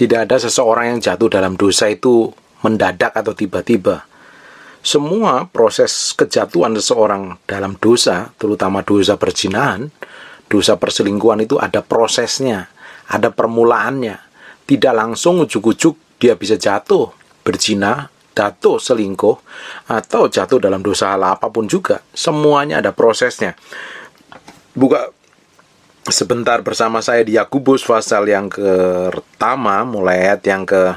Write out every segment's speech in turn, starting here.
Tidak ada seseorang yang jatuh dalam dosa itu mendadak atau tiba-tiba. Semua proses kejatuhan seseorang dalam dosa, terutama dosa perjinahan, dosa perselingkuhan itu ada prosesnya, ada permulaannya. Tidak langsung ujuk-ujuk dia bisa jatuh, berzina, jatuh selingkuh, atau jatuh dalam dosa hal apapun juga. Semuanya ada prosesnya. Buka sebentar bersama saya di Yakobus pasal yang ke pertama mulai ayat yang ke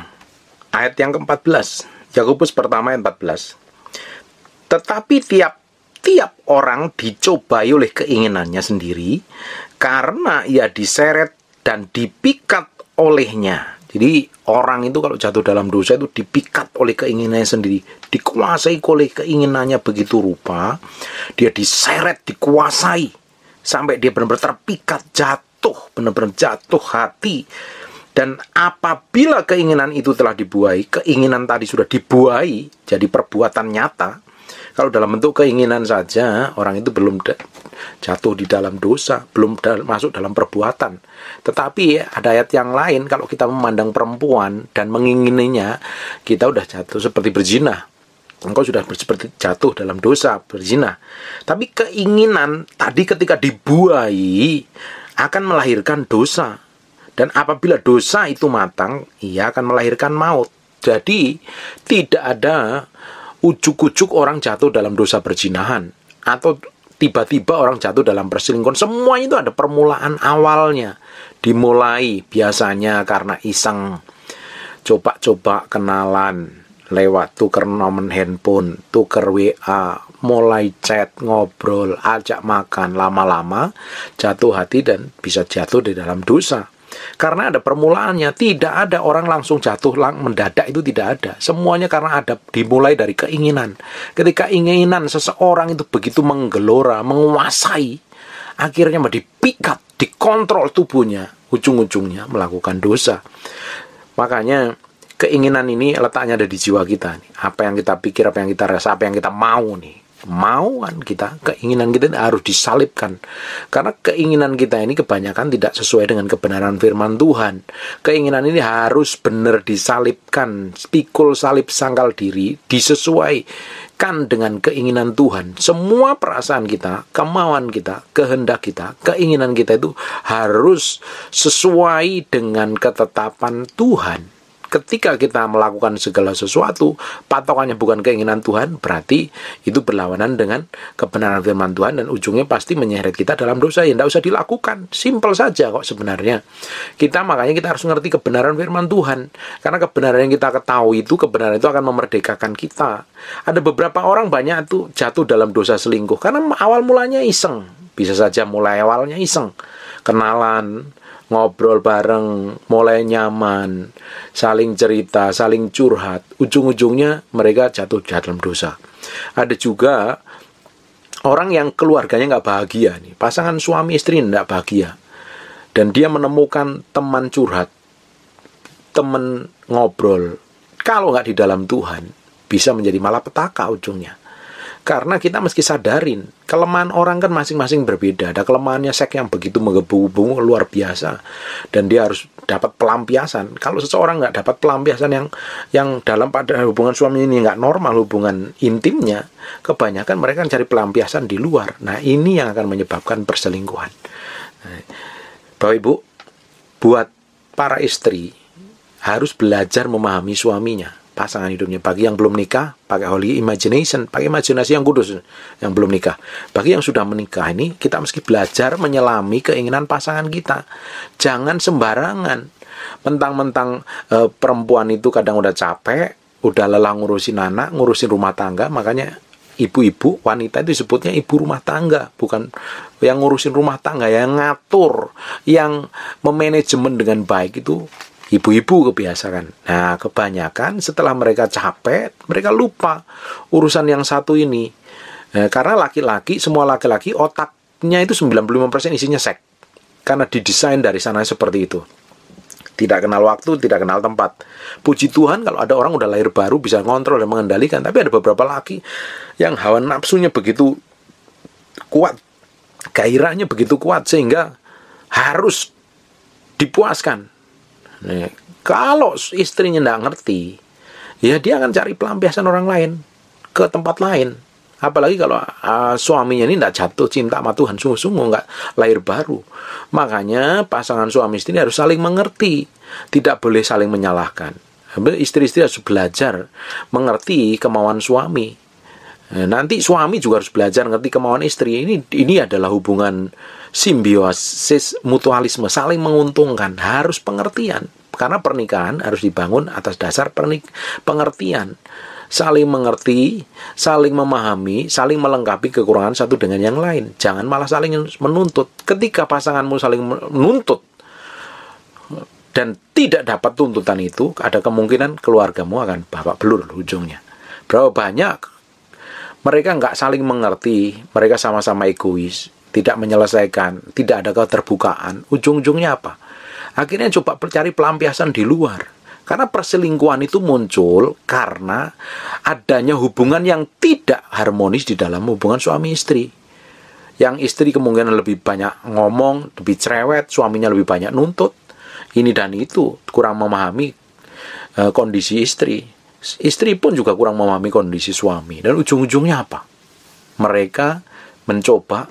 ayat yang ke-14. Yakobus pertama ayat 14. Tetapi tiap tiap orang dicobai oleh keinginannya sendiri karena ia diseret dan dipikat olehnya. Jadi orang itu kalau jatuh dalam dosa itu dipikat oleh keinginannya sendiri, dikuasai oleh keinginannya begitu rupa, dia diseret, dikuasai sampai dia benar-benar terpikat jatuh benar-benar jatuh hati dan apabila keinginan itu telah dibuai keinginan tadi sudah dibuai jadi perbuatan nyata kalau dalam bentuk keinginan saja orang itu belum jatuh di dalam dosa, belum dal masuk dalam perbuatan. Tetapi ada ayat yang lain kalau kita memandang perempuan dan mengingininya, kita udah jatuh seperti berzina engkau sudah seperti jatuh dalam dosa berzina. Tapi keinginan tadi ketika dibuai akan melahirkan dosa. Dan apabila dosa itu matang, ia akan melahirkan maut. Jadi tidak ada ujuk-ujuk orang jatuh dalam dosa berzinahan atau tiba-tiba orang jatuh dalam perselingkuhan. Semuanya itu ada permulaan awalnya. Dimulai biasanya karena iseng coba-coba kenalan lewat tuker nomen handphone, tuker WA, mulai chat, ngobrol, ajak makan, lama-lama jatuh hati dan bisa jatuh di dalam dosa. Karena ada permulaannya, tidak ada orang langsung jatuh lang mendadak itu tidak ada. Semuanya karena ada dimulai dari keinginan. Ketika keinginan seseorang itu begitu menggelora, menguasai, akhirnya dipikat, dikontrol tubuhnya, ujung-ujungnya melakukan dosa. Makanya keinginan ini letaknya ada di jiwa kita nih. Apa yang kita pikir, apa yang kita rasa, apa yang kita mau nih. Mauan kita, keinginan kita harus disalibkan. Karena keinginan kita ini kebanyakan tidak sesuai dengan kebenaran firman Tuhan. Keinginan ini harus benar disalibkan, pikul salib sangkal diri, disesuaikan dengan keinginan Tuhan. Semua perasaan kita, kemauan kita, kehendak kita, keinginan kita itu harus sesuai dengan ketetapan Tuhan ketika kita melakukan segala sesuatu patokannya bukan keinginan Tuhan berarti itu berlawanan dengan kebenaran firman Tuhan dan ujungnya pasti menyeret kita dalam dosa yang tidak usah dilakukan simple saja kok sebenarnya kita makanya kita harus ngerti kebenaran firman Tuhan karena kebenaran yang kita ketahui itu kebenaran itu akan memerdekakan kita ada beberapa orang banyak tuh jatuh dalam dosa selingkuh karena awal mulanya iseng bisa saja mulai awalnya iseng kenalan ngobrol bareng, mulai nyaman, saling cerita, saling curhat. Ujung-ujungnya mereka jatuh dalam dosa. Ada juga orang yang keluarganya nggak bahagia nih, pasangan suami istri nggak bahagia, dan dia menemukan teman curhat, teman ngobrol. Kalau nggak di dalam Tuhan, bisa menjadi malapetaka ujungnya. Karena kita meski sadarin, kelemahan orang kan masing-masing berbeda. Ada kelemahannya sek yang begitu menggebu-gebu luar biasa. Dan dia harus dapat pelampiasan. Kalau seseorang nggak dapat pelampiasan yang yang dalam pada hubungan suami ini nggak normal hubungan intimnya, kebanyakan mereka cari pelampiasan di luar. Nah ini yang akan menyebabkan perselingkuhan. Nah, Bapak Ibu, buat para istri harus belajar memahami suaminya pasangan hidupnya. Bagi yang belum nikah, pakai holy imagination, pakai imajinasi yang kudus yang belum nikah. Bagi yang sudah menikah ini, kita mesti belajar menyelami keinginan pasangan kita. Jangan sembarangan. Mentang-mentang e, perempuan itu kadang udah capek, udah lelah ngurusin anak, ngurusin rumah tangga, makanya ibu-ibu wanita itu disebutnya ibu rumah tangga bukan yang ngurusin rumah tangga yang ngatur yang memanajemen dengan baik itu ibu-ibu kebiasaan. Nah, kebanyakan setelah mereka capek, mereka lupa urusan yang satu ini. Nah, karena laki-laki, semua laki-laki otaknya itu 95% isinya seks. Karena didesain dari sana seperti itu. Tidak kenal waktu, tidak kenal tempat. Puji Tuhan kalau ada orang udah lahir baru bisa ngontrol dan mengendalikan. Tapi ada beberapa laki yang hawa nafsunya begitu kuat. Gairahnya begitu kuat sehingga harus dipuaskan Nih, iya. kalau istrinya tidak ngerti, ya dia akan cari pelampiasan orang lain ke tempat lain. Apalagi kalau uh, suaminya ini tidak jatuh cinta sama Tuhan sungguh-sungguh, nggak lahir baru. Makanya pasangan suami istri harus saling mengerti, tidak boleh saling menyalahkan. Istri-istri harus belajar mengerti kemauan suami Eh, nanti suami juga harus belajar ngerti kemauan istri. Ini ini adalah hubungan simbiosis mutualisme saling menguntungkan. Harus pengertian karena pernikahan harus dibangun atas dasar pernik pengertian saling mengerti, saling memahami, saling melengkapi kekurangan satu dengan yang lain. Jangan malah saling menuntut. Ketika pasanganmu saling menuntut dan tidak dapat tuntutan itu, ada kemungkinan keluargamu akan babak belur ujungnya. Berapa banyak mereka nggak saling mengerti, mereka sama-sama egois, tidak menyelesaikan, tidak ada keterbukaan. Ujung-ujungnya apa? Akhirnya coba cari pelampiasan di luar. Karena perselingkuhan itu muncul karena adanya hubungan yang tidak harmonis di dalam hubungan suami istri. Yang istri kemungkinan lebih banyak ngomong, lebih cerewet, suaminya lebih banyak nuntut. Ini dan itu, kurang memahami eh, kondisi istri Istri pun juga kurang memahami kondisi suami. Dan ujung-ujungnya apa? Mereka mencoba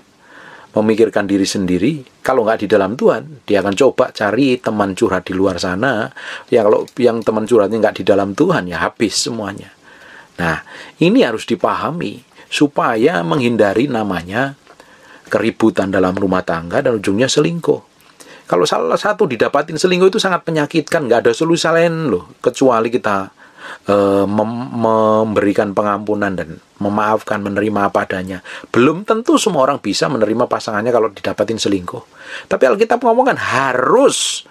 memikirkan diri sendiri. Kalau nggak di dalam Tuhan, dia akan coba cari teman curhat di luar sana. Ya kalau yang teman curhatnya nggak di dalam Tuhan, ya habis semuanya. Nah, ini harus dipahami supaya menghindari namanya keributan dalam rumah tangga dan ujungnya selingkuh. Kalau salah satu didapatin selingkuh itu sangat menyakitkan, nggak ada solusi lain loh, kecuali kita Eh, memberikan pengampunan dan memaafkan, menerima apa adanya. Belum tentu semua orang bisa menerima pasangannya kalau didapatin selingkuh. Tapi Alkitab ngomong kan harus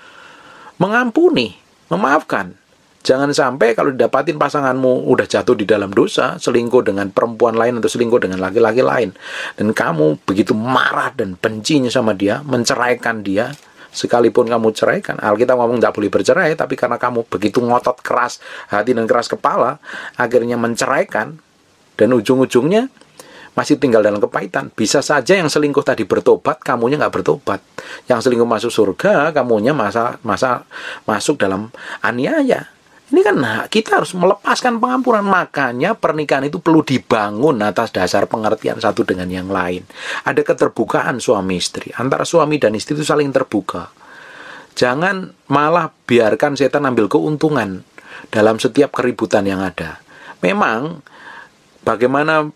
mengampuni, memaafkan. Jangan sampai kalau didapatin pasanganmu udah jatuh di dalam dosa, selingkuh dengan perempuan lain atau selingkuh dengan laki-laki lain. Dan kamu begitu marah dan bencinya sama dia, menceraikan dia, sekalipun kamu cerai kan Alkitab ngomong tidak boleh bercerai tapi karena kamu begitu ngotot keras hati dan keras kepala akhirnya menceraikan dan ujung-ujungnya masih tinggal dalam kepahitan bisa saja yang selingkuh tadi bertobat kamunya nggak bertobat yang selingkuh masuk surga kamunya masa masa masuk dalam aniaya ini kan nah, kita harus melepaskan pengampunan. Makanya pernikahan itu perlu dibangun atas dasar pengertian satu dengan yang lain. Ada keterbukaan suami istri. Antara suami dan istri itu saling terbuka. Jangan malah biarkan setan ambil keuntungan dalam setiap keributan yang ada. Memang bagaimana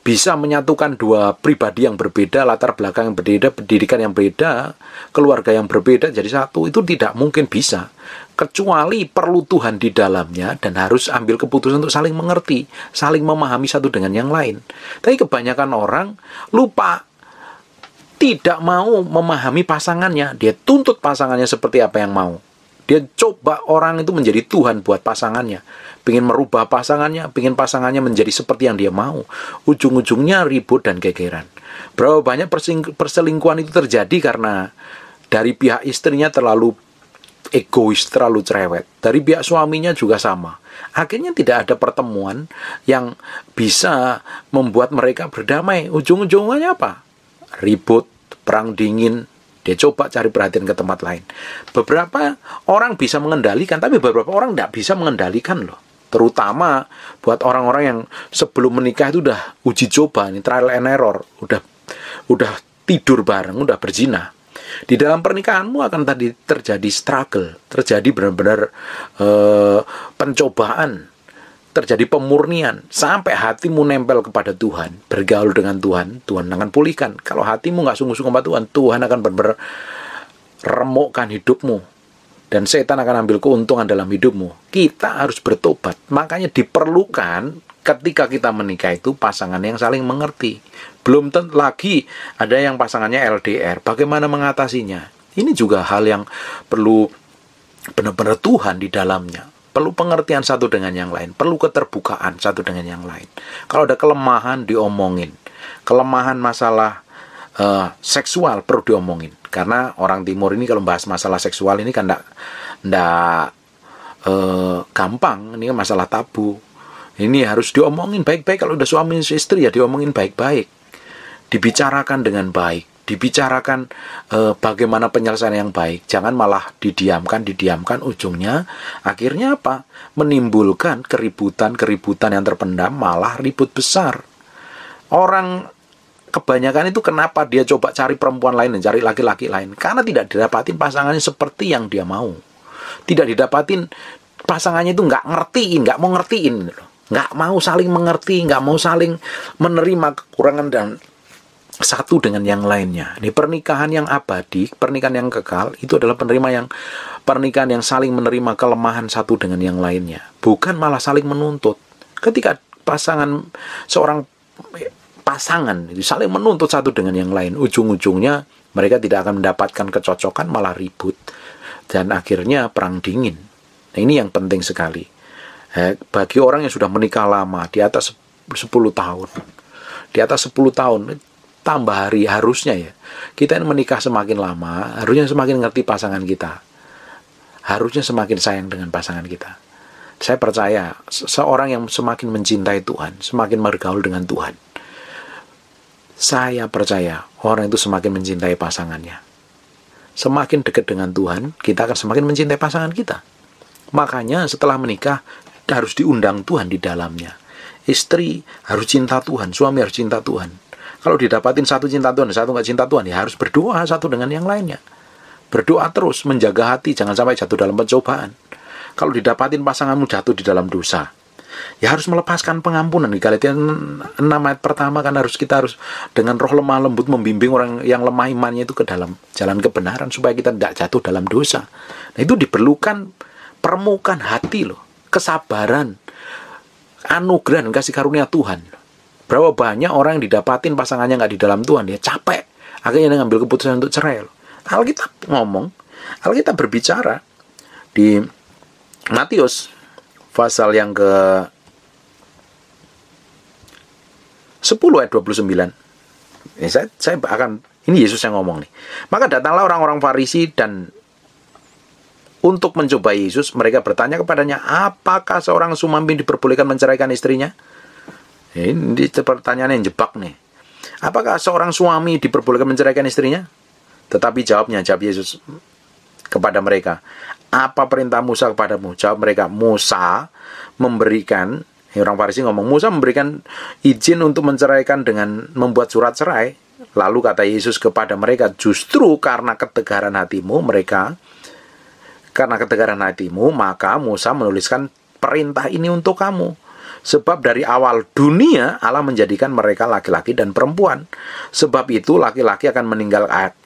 bisa menyatukan dua pribadi yang berbeda, latar belakang yang berbeda, pendidikan yang berbeda keluarga yang berbeda jadi satu itu tidak mungkin bisa kecuali perlu Tuhan di dalamnya dan harus ambil keputusan untuk saling mengerti, saling memahami satu dengan yang lain. Tapi kebanyakan orang lupa tidak mau memahami pasangannya. Dia tuntut pasangannya seperti apa yang mau. Dia coba orang itu menjadi Tuhan buat pasangannya. Pengen merubah pasangannya, pengen pasangannya menjadi seperti yang dia mau. Ujung-ujungnya ribut dan kegeran. Berapa banyak perselingkuhan itu terjadi karena dari pihak istrinya terlalu egois, terlalu cerewet. Dari pihak suaminya juga sama. Akhirnya tidak ada pertemuan yang bisa membuat mereka berdamai. Ujung-ujungnya apa? Ribut, perang dingin, dia coba cari perhatian ke tempat lain. Beberapa orang bisa mengendalikan, tapi beberapa orang tidak bisa mengendalikan loh. Terutama buat orang-orang yang sebelum menikah itu udah uji coba, nih trial and error, udah udah tidur bareng, udah berzina. Di dalam pernikahanmu akan tadi terjadi struggle, terjadi benar-benar eh, pencobaan, terjadi pemurnian sampai hatimu nempel kepada Tuhan, bergaul dengan Tuhan, Tuhan akan pulihkan. Kalau hatimu nggak sungguh-sungguh kepada Tuhan, Tuhan akan benar-benar remukkan hidupmu, dan setan akan ambil keuntungan dalam hidupmu. Kita harus bertobat. Makanya diperlukan ketika kita menikah itu pasangan yang saling mengerti, belum lagi ada yang pasangannya LDR. Bagaimana mengatasinya? Ini juga hal yang perlu benar-benar Tuhan di dalamnya. Perlu pengertian satu dengan yang lain, perlu keterbukaan satu dengan yang lain. Kalau ada kelemahan diomongin, kelemahan masalah uh, seksual perlu diomongin karena orang timur ini kalau bahas masalah seksual ini kan ndak ndak uh, gampang ini kan masalah tabu ini harus diomongin baik-baik kalau udah suami istri ya diomongin baik-baik dibicarakan dengan baik, dibicarakan eh, bagaimana penyelesaian yang baik. Jangan malah didiamkan, didiamkan ujungnya akhirnya apa? Menimbulkan keributan-keributan yang terpendam, malah ribut besar. Orang kebanyakan itu kenapa dia coba cari perempuan lain dan cari laki-laki lain? Karena tidak didapatin pasangannya seperti yang dia mau. Tidak didapatin pasangannya itu nggak ngertiin, nggak mau ngertiin nggak mau saling mengerti, nggak mau saling menerima kekurangan dan satu dengan yang lainnya. Ini pernikahan yang abadi, pernikahan yang kekal itu adalah penerima yang pernikahan yang saling menerima kelemahan satu dengan yang lainnya, bukan malah saling menuntut. Ketika pasangan seorang pasangan itu saling menuntut satu dengan yang lain, ujung-ujungnya mereka tidak akan mendapatkan kecocokan malah ribut dan akhirnya perang dingin. Nah, ini yang penting sekali. Eh, bagi orang yang sudah menikah lama di atas 10 tahun, di atas 10 tahun tambah hari harusnya ya kita yang menikah semakin lama harusnya semakin ngerti pasangan kita harusnya semakin sayang dengan pasangan kita saya percaya seorang yang semakin mencintai Tuhan semakin bergaul dengan Tuhan saya percaya orang itu semakin mencintai pasangannya semakin dekat dengan Tuhan kita akan semakin mencintai pasangan kita makanya setelah menikah harus diundang Tuhan di dalamnya istri harus cinta Tuhan, suami harus cinta Tuhan. Kalau didapatin satu cinta Tuhan, satu nggak cinta Tuhan, ya harus berdoa satu dengan yang lainnya. Berdoa terus, menjaga hati, jangan sampai jatuh dalam pencobaan. Kalau didapatin pasanganmu jatuh di dalam dosa, ya harus melepaskan pengampunan di Galatia 6 ayat pertama kan harus kita harus dengan roh lemah lembut membimbing orang yang lemah imannya itu ke dalam jalan kebenaran supaya kita tidak jatuh dalam dosa nah itu diperlukan permukaan hati loh kesabaran anugerah dan kasih karunia Tuhan Berapa banyak orang yang didapatin pasangannya nggak di dalam Tuhan, dia ya, capek. Akhirnya dia ngambil keputusan untuk cerai. Alkitab ngomong, Alkitab berbicara di Matius pasal yang ke 10 ayat 29. Ini ya, saya, saya akan ini Yesus yang ngomong nih. Maka datanglah orang-orang Farisi dan untuk mencoba Yesus, mereka bertanya kepadanya, apakah seorang sumampin diperbolehkan menceraikan istrinya? Ya, ini pertanyaan yang jebak nih. Apakah seorang suami diperbolehkan menceraikan istrinya? Tetapi jawabnya, jawab Yesus kepada mereka, apa perintah Musa kepadamu? Jawab mereka, Musa memberikan, ya, orang Farisi ngomong, Musa memberikan izin untuk menceraikan dengan membuat surat cerai. Lalu kata Yesus kepada mereka, justru karena ketegaran hatimu mereka, karena ketegaran hatimu, maka Musa menuliskan perintah ini untuk kamu Sebab dari awal dunia Allah menjadikan mereka laki-laki dan perempuan. Sebab itu laki-laki akan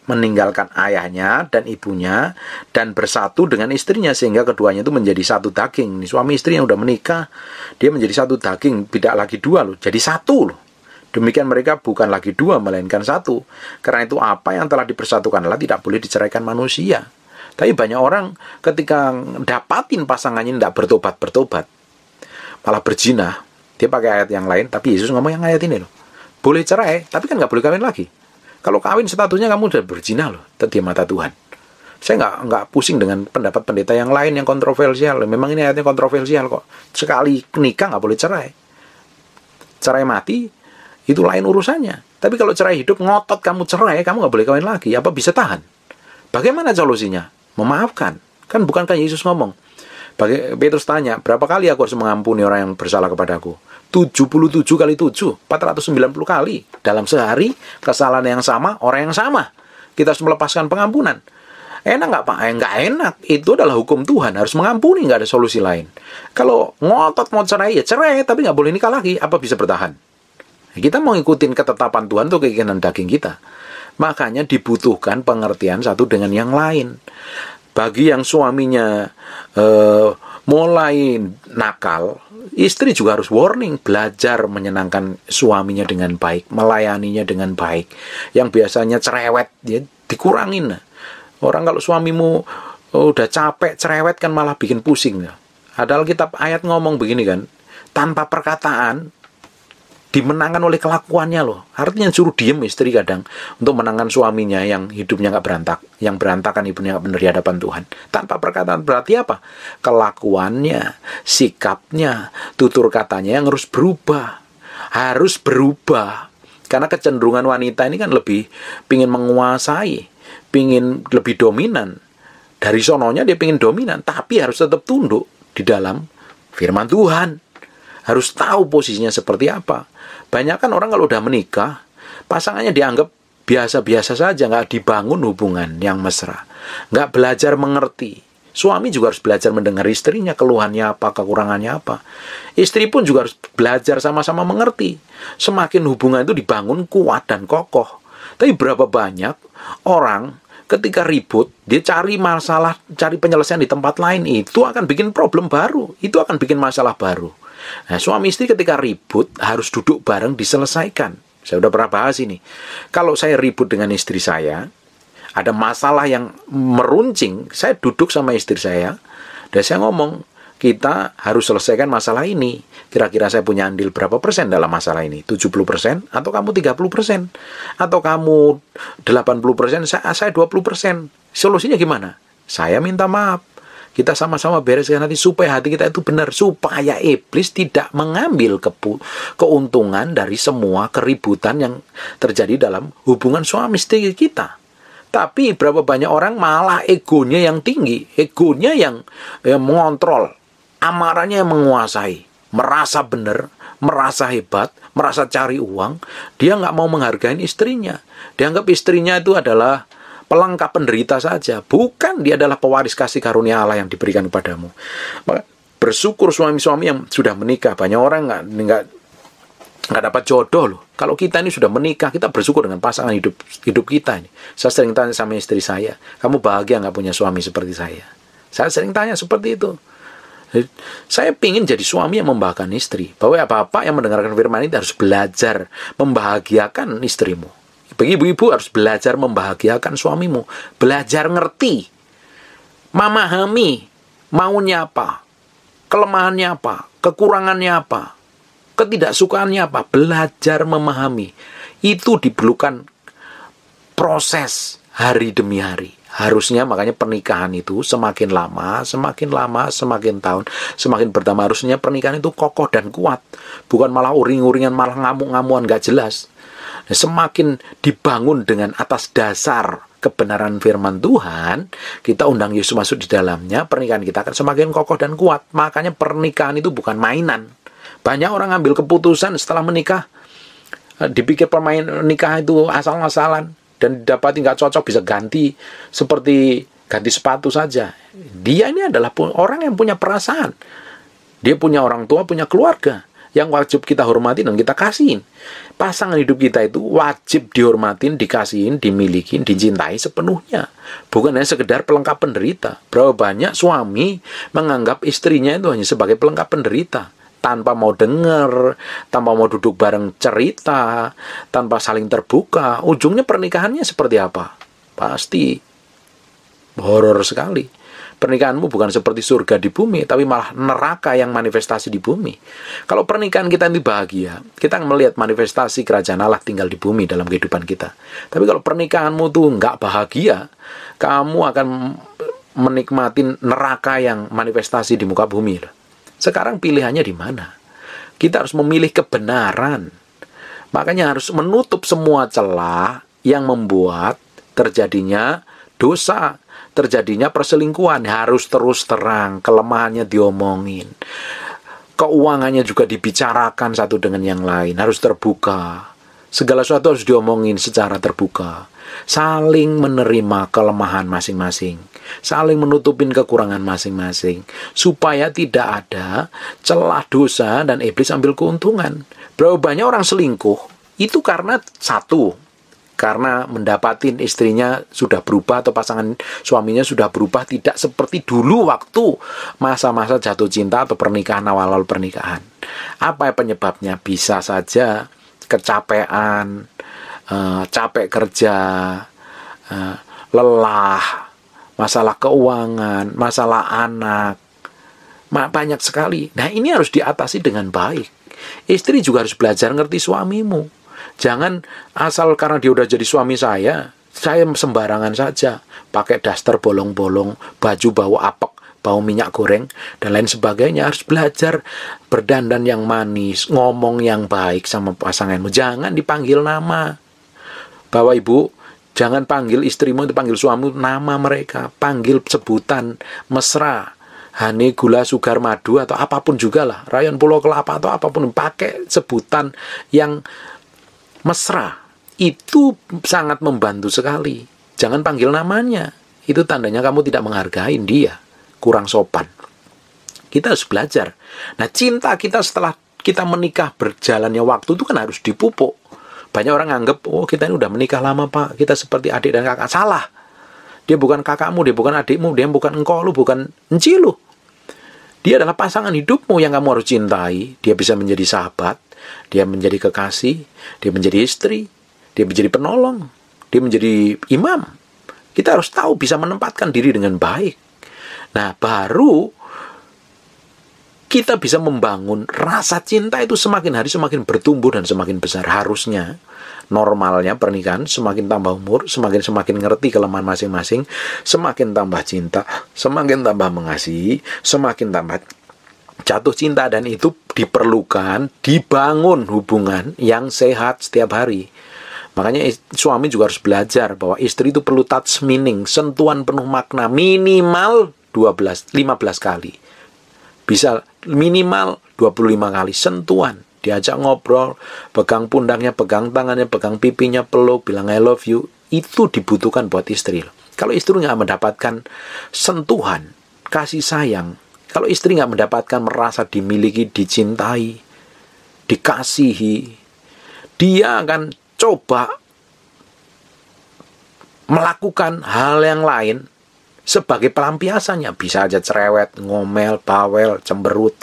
meninggalkan ayahnya dan ibunya dan bersatu dengan istrinya sehingga keduanya itu menjadi satu daging. Ini suami istri yang sudah menikah, dia menjadi satu daging, tidak lagi dua loh, jadi satu loh. Demikian mereka bukan lagi dua, melainkan satu. Karena itu apa yang telah dipersatukan Allah tidak boleh diceraikan manusia. Tapi banyak orang ketika dapatin pasangannya tidak bertobat-bertobat malah berzina, dia pakai ayat yang lain tapi Yesus ngomong yang ayat ini loh boleh cerai tapi kan nggak boleh kawin lagi kalau kawin statusnya kamu udah berzina loh tadi mata Tuhan saya nggak nggak pusing dengan pendapat pendeta yang lain yang kontroversial memang ini ayatnya kontroversial kok sekali nikah nggak boleh cerai cerai mati itu lain urusannya tapi kalau cerai hidup ngotot kamu cerai kamu nggak boleh kawin lagi apa bisa tahan bagaimana solusinya memaafkan kan bukankah Yesus ngomong bagi Petrus tanya, berapa kali aku harus mengampuni orang yang bersalah kepadaku? 77 kali 7, 490 kali. Dalam sehari, kesalahan yang sama, orang yang sama. Kita harus melepaskan pengampunan. Enak nggak Pak? Eh, enak. Itu adalah hukum Tuhan. Harus mengampuni, nggak ada solusi lain. Kalau ngotot mau cerai, ya cerai. Tapi nggak boleh nikah lagi. Apa bisa bertahan? Kita mau ngikutin ketetapan Tuhan tuh keinginan daging kita. Makanya dibutuhkan pengertian satu dengan yang lain. Bagi yang suaminya eh, mulai nakal, istri juga harus warning, belajar menyenangkan suaminya dengan baik, melayaninya dengan baik. Yang biasanya cerewet, ya, dikurangin. Orang kalau suamimu oh, udah capek, cerewet kan malah bikin pusing. Ada Alkitab ayat ngomong begini kan, tanpa perkataan dimenangkan oleh kelakuannya loh. Artinya suruh diem istri kadang untuk menangkan suaminya yang hidupnya nggak berantak, yang berantakan ibunya nggak benar di hadapan Tuhan. Tanpa perkataan berarti apa? Kelakuannya, sikapnya, tutur katanya yang harus berubah, harus berubah. Karena kecenderungan wanita ini kan lebih pingin menguasai, pingin lebih dominan. Dari sononya dia pingin dominan, tapi harus tetap tunduk di dalam firman Tuhan. Harus tahu posisinya seperti apa banyak kan orang kalau udah menikah, pasangannya dianggap biasa-biasa saja, nggak dibangun hubungan yang mesra, nggak belajar mengerti. Suami juga harus belajar mendengar istrinya, keluhannya apa, kekurangannya apa. Istri pun juga harus belajar sama-sama mengerti. Semakin hubungan itu dibangun kuat dan kokoh. Tapi berapa banyak orang ketika ribut, dia cari masalah, cari penyelesaian di tempat lain, itu akan bikin problem baru, itu akan bikin masalah baru. Nah, suami istri ketika ribut harus duduk bareng diselesaikan. Saya udah pernah bahas ini. Kalau saya ribut dengan istri saya, ada masalah yang meruncing, saya duduk sama istri saya dan saya ngomong, kita harus selesaikan masalah ini. Kira-kira saya punya andil berapa persen dalam masalah ini? 70 persen? Atau kamu 30 persen? Atau kamu 80 persen? Saya, saya 20 persen. Solusinya gimana? Saya minta maaf. Kita sama-sama bereskan nanti supaya hati kita itu benar, supaya iblis tidak mengambil kepu keuntungan dari semua keributan yang terjadi dalam hubungan suami istri kita. Tapi berapa banyak orang malah egonya yang tinggi, egonya yang, yang mengontrol, amarahnya yang menguasai, merasa benar, merasa hebat, merasa cari uang, dia nggak mau menghargai istrinya. Dianggap istrinya itu adalah pelengkap penderita saja, bukan dia adalah pewaris kasih karunia Allah yang diberikan kepadamu. bersyukur suami-suami yang sudah menikah. Banyak orang nggak nggak nggak dapat jodoh loh. Kalau kita ini sudah menikah, kita bersyukur dengan pasangan hidup hidup kita ini. Saya sering tanya sama istri saya, kamu bahagia nggak punya suami seperti saya? Saya sering tanya seperti itu. Saya ingin jadi suami yang membahagiakan istri. Bahwa apa apa yang mendengarkan firman ini harus belajar membahagiakan istrimu Ibu-ibu harus belajar membahagiakan suamimu, belajar ngerti, memahami maunya apa, kelemahannya apa, kekurangannya apa, ketidaksukaannya apa, belajar memahami. Itu diperlukan proses hari demi hari. Harusnya makanya pernikahan itu semakin lama, semakin lama, semakin tahun, semakin bertambah. Harusnya pernikahan itu kokoh dan kuat. Bukan malah uring-uringan, malah ngamuk-ngamuan gak jelas semakin dibangun dengan atas dasar kebenaran firman Tuhan, kita undang Yesus masuk di dalamnya, pernikahan kita akan semakin kokoh dan kuat. Makanya pernikahan itu bukan mainan. Banyak orang ambil keputusan setelah menikah, eh, dipikir pemain nikah itu asal-asalan dan dapat nggak cocok bisa ganti seperti ganti sepatu saja. Dia ini adalah orang yang punya perasaan. Dia punya orang tua, punya keluarga yang wajib kita hormatin dan kita kasihin. Pasangan hidup kita itu wajib dihormatin, dikasihin, dimiliki, dicintai sepenuhnya. Bukan hanya sekedar pelengkap penderita. Berapa banyak suami menganggap istrinya itu hanya sebagai pelengkap penderita tanpa mau denger, tanpa mau duduk bareng cerita, tanpa saling terbuka, ujungnya pernikahannya seperti apa? Pasti horor sekali Pernikahanmu bukan seperti surga di bumi, tapi malah neraka yang manifestasi di bumi. Kalau pernikahan kita ini bahagia, kita melihat manifestasi kerajaan Allah tinggal di bumi dalam kehidupan kita. Tapi kalau pernikahanmu tuh nggak bahagia, kamu akan menikmati neraka yang manifestasi di muka bumi. Sekarang pilihannya di mana? Kita harus memilih kebenaran. Makanya harus menutup semua celah yang membuat terjadinya dosa terjadinya perselingkuhan harus terus terang, kelemahannya diomongin. Keuangannya juga dibicarakan satu dengan yang lain, harus terbuka. Segala sesuatu harus diomongin secara terbuka. Saling menerima kelemahan masing-masing, saling menutupin kekurangan masing-masing, supaya tidak ada celah dosa dan iblis ambil keuntungan. Berapa banyak orang selingkuh itu karena satu karena mendapatin istrinya sudah berubah atau pasangan suaminya sudah berubah tidak seperti dulu waktu masa-masa jatuh cinta atau pernikahan awal-awal pernikahan. Apa penyebabnya? Bisa saja kecapean, eh, capek kerja, eh, lelah, masalah keuangan, masalah anak, banyak sekali. Nah ini harus diatasi dengan baik. Istri juga harus belajar ngerti suamimu Jangan asal karena dia udah jadi suami saya, saya sembarangan saja. Pakai daster bolong-bolong, baju bau apek, bau minyak goreng, dan lain sebagainya. Harus belajar berdandan yang manis, ngomong yang baik sama pasanganmu. Jangan dipanggil nama. bawa Ibu, jangan panggil istrimu itu panggil suamimu nama mereka. Panggil sebutan mesra, hani gula sugar madu atau apapun juga lah rayon pulau kelapa atau apapun pakai sebutan yang mesra itu sangat membantu sekali. Jangan panggil namanya. Itu tandanya kamu tidak menghargai dia, kurang sopan. Kita harus belajar. Nah, cinta kita setelah kita menikah berjalannya waktu itu kan harus dipupuk. Banyak orang anggap, oh kita ini udah menikah lama pak, kita seperti adik dan kakak. Salah. Dia bukan kakakmu, dia bukan adikmu, dia bukan engkau, lu bukan enci lu. Dia adalah pasangan hidupmu yang kamu harus cintai. Dia bisa menjadi sahabat, dia menjadi kekasih, dia menjadi istri, dia menjadi penolong, dia menjadi imam. Kita harus tahu bisa menempatkan diri dengan baik. Nah, baru kita bisa membangun rasa cinta itu semakin hari semakin bertumbuh dan semakin besar harusnya normalnya pernikahan semakin tambah umur semakin semakin ngerti kelemahan masing-masing semakin tambah cinta semakin tambah mengasihi semakin tambah jatuh cinta dan itu diperlukan dibangun hubungan yang sehat setiap hari. Makanya suami juga harus belajar bahwa istri itu perlu touch meaning, sentuhan penuh makna minimal 12 15 kali. Bisa minimal 25 kali sentuhan, diajak ngobrol, pegang pundaknya, pegang tangannya, pegang pipinya, peluk, bilang I love you. Itu dibutuhkan buat istri. Kalau istri nggak mendapatkan sentuhan, kasih sayang, kalau istri nggak mendapatkan merasa dimiliki, dicintai, dikasihi, dia akan coba melakukan hal yang lain sebagai pelampiasannya. Bisa aja cerewet, ngomel, bawel, cemberut,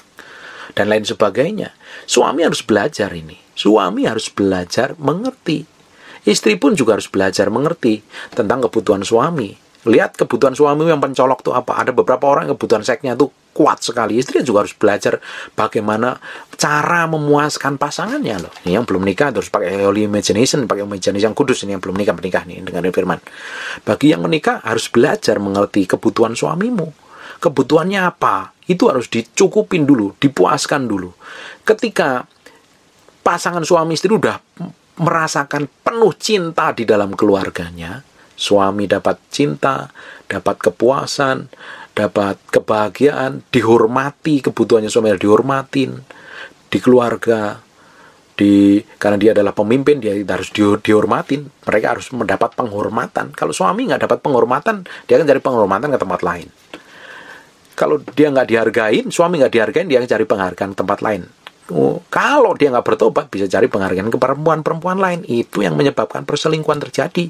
dan lain sebagainya. Suami harus belajar ini. Suami harus belajar mengerti. Istri pun juga harus belajar mengerti tentang kebutuhan suami lihat kebutuhan suami yang pencolok tuh apa. Ada beberapa orang kebutuhan seksnya tuh kuat sekali istri juga harus belajar bagaimana cara memuaskan pasangannya loh ini yang belum nikah terus pakai holy imagination pakai imagination yang kudus ini yang belum nikah menikah nih dengan firman bagi yang menikah harus belajar mengerti kebutuhan suamimu kebutuhannya apa itu harus dicukupin dulu dipuaskan dulu ketika pasangan suami istri udah merasakan penuh cinta di dalam keluarganya suami dapat cinta, dapat kepuasan, dapat kebahagiaan, dihormati kebutuhannya suami dihormatin di keluarga, di karena dia adalah pemimpin dia harus dihormatin mereka harus mendapat penghormatan kalau suami nggak dapat penghormatan dia akan cari penghormatan ke tempat lain kalau dia nggak dihargain suami nggak dihargain dia akan cari penghargaan ke tempat lain oh, kalau dia nggak bertobat bisa cari penghargaan ke perempuan-perempuan lain itu yang menyebabkan perselingkuhan terjadi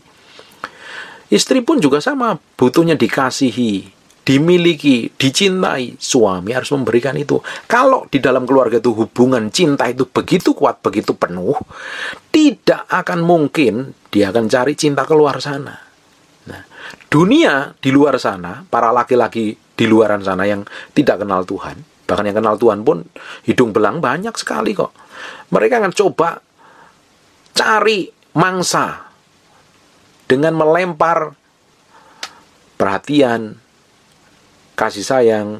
istri pun juga sama butuhnya dikasihi dimiliki, dicintai, suami harus memberikan itu. Kalau di dalam keluarga itu hubungan cinta itu begitu kuat, begitu penuh, tidak akan mungkin dia akan cari cinta keluar sana. Nah, dunia di luar sana, para laki-laki di luaran sana yang tidak kenal Tuhan, bahkan yang kenal Tuhan pun hidung belang banyak sekali kok. Mereka akan coba cari mangsa dengan melempar perhatian, kasih sayang,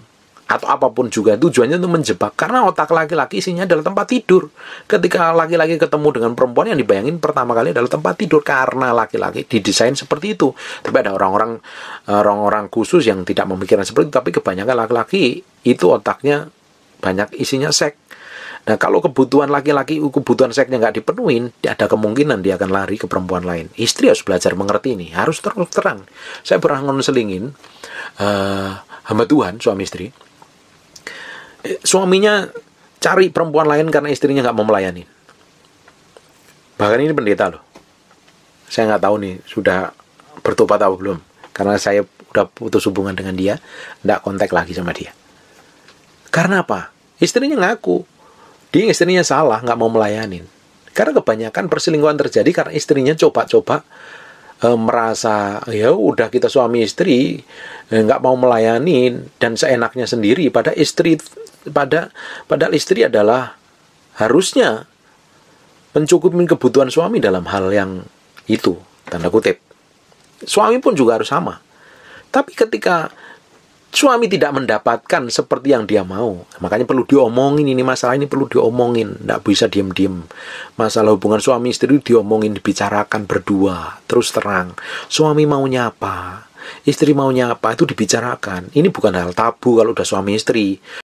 atau apapun juga tujuannya untuk menjebak karena otak laki-laki isinya adalah tempat tidur ketika laki-laki ketemu dengan perempuan yang dibayangin pertama kali adalah tempat tidur karena laki-laki didesain seperti itu tapi ada orang-orang orang-orang khusus yang tidak memikirkan seperti itu tapi kebanyakan laki-laki itu otaknya banyak isinya seks Nah, kalau kebutuhan laki-laki, kebutuhan seksnya nggak dipenuhin, ada kemungkinan dia akan lari ke perempuan lain. Istri harus belajar mengerti ini, harus terus terang. Saya pernah ngonselingin uh, hamba Tuhan, suami istri. Eh, suaminya cari perempuan lain karena istrinya nggak mau melayani. Bahkan ini pendeta loh. Saya nggak tahu nih, sudah bertobat atau belum. Karena saya udah putus hubungan dengan dia, nggak kontak lagi sama dia. Karena apa? Istrinya ngaku, dia istrinya salah nggak mau melayanin karena kebanyakan perselingkuhan terjadi karena istrinya coba-coba e, merasa ya udah kita suami istri e, nggak e, mau melayani dan seenaknya sendiri pada istri pada pada istri adalah harusnya mencukupi kebutuhan suami dalam hal yang itu tanda kutip suami pun juga harus sama tapi ketika suami tidak mendapatkan seperti yang dia mau. Makanya perlu diomongin ini masalah ini perlu diomongin, tidak bisa diem-diem. Masalah hubungan suami istri diomongin, dibicarakan berdua, terus terang. Suami maunya apa? Istri maunya apa itu dibicarakan. Ini bukan hal tabu kalau udah suami istri.